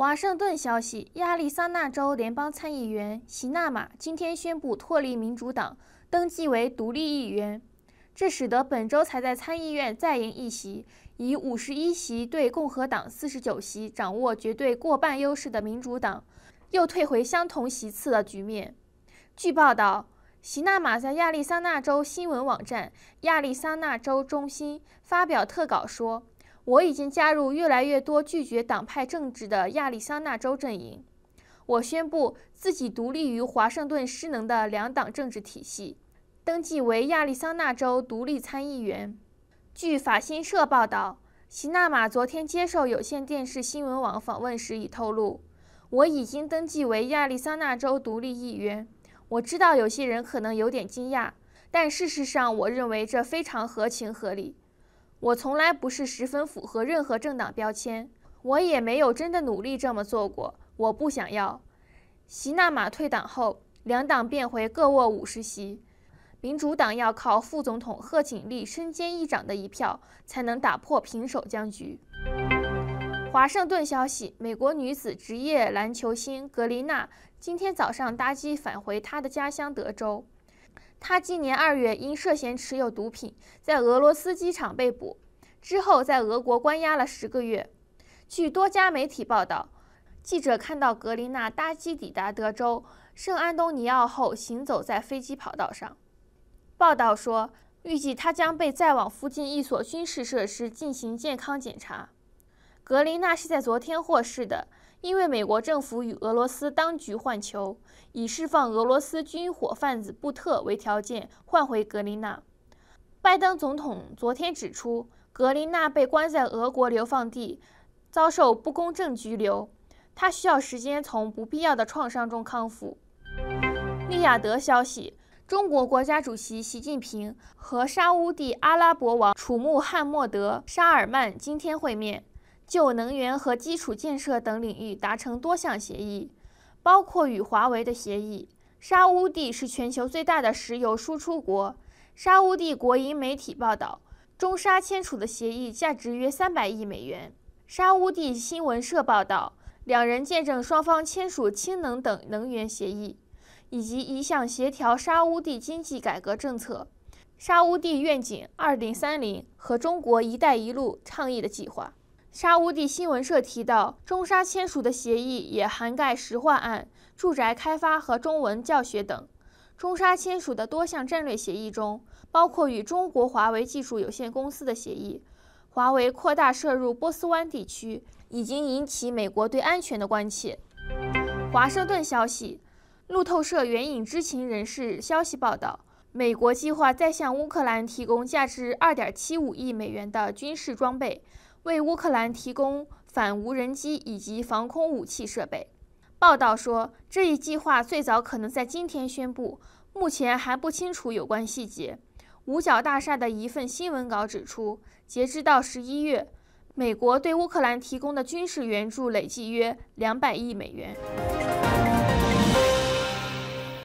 华盛顿消息：亚利桑那州联邦参议员席纳马今天宣布脱离民主党，登记为独立议员。这使得本周才在参议院再赢一席，以五十一席对共和党四十九席，掌握绝对过半优势的民主党，又退回相同席次的局面。据报道，席纳马在亚利桑那州新闻网站《亚利桑那州中心》发表特稿说。我已经加入越来越多拒绝党派政治的亚利桑那州阵营。我宣布自己独立于华盛顿失能的两党政治体系，登记为亚利桑那州独立参议员。据法新社报道，席纳马昨天接受有线电视新闻网访问时已透露：“我已经登记为亚利桑那州独立议员。我知道有些人可能有点惊讶，但事实上，我认为这非常合情合理。”我从来不是十分符合任何政党标签，我也没有真的努力这么做过。我不想要。席纳马退党后，两党变回各握五十席，民主党要靠副总统贺锦丽身兼议长的一票才能打破平手僵局。华盛顿消息：美国女子职业篮球星格林娜今天早上搭机返回她的家乡德州。他今年二月因涉嫌持有毒品，在俄罗斯机场被捕，之后在俄国关押了十个月。据多家媒体报道，记者看到格林纳搭机抵达德州圣安东尼奥后，行走在飞机跑道上。报道说，预计他将被载往附近一所军事设施进行健康检查。格林纳是在昨天获释的，因为美国政府与俄罗斯当局换球，以释放俄罗斯军火贩子布特为条件换回格林纳。拜登总统昨天指出，格林纳被关在俄国流放地，遭受不公正拘留，他需要时间从不必要的创伤中康复。利雅得消息：中国国家主席习近平和沙乌地阿拉伯王储穆罕默德·沙尔曼今天会面。就能源和基础建设等领域达成多项协议，包括与华为的协议。沙乌地是全球最大的石油输出国。沙乌地国营媒体报道，中沙签署的协议价值约三百亿美元。沙乌地新闻社报道，两人见证双方签署氢能等能源协议，以及一项协调沙乌地经济改革政策、沙乌地愿景二零三零和中国“一带一路”倡议的计划。沙乌地新闻社提到，中沙签署的协议也涵盖石化、案住宅开发和中文教学等。中沙签署的多项战略协议中，包括与中国华为技术有限公司的协议。华为扩大涉入波斯湾地区，已经引起美国对安全的关切。华盛顿消息，路透社援引知情人士消息报道，美国计划再向乌克兰提供价值2.75亿美元的军事装备。为乌克兰提供反无人机以及防空武器设备。报道说，这一计划最早可能在今天宣布，目前还不清楚有关细节。五角大厦的一份新闻稿指出，截至到十一月，美国对乌克兰提供的军事援助累计约两百亿美元。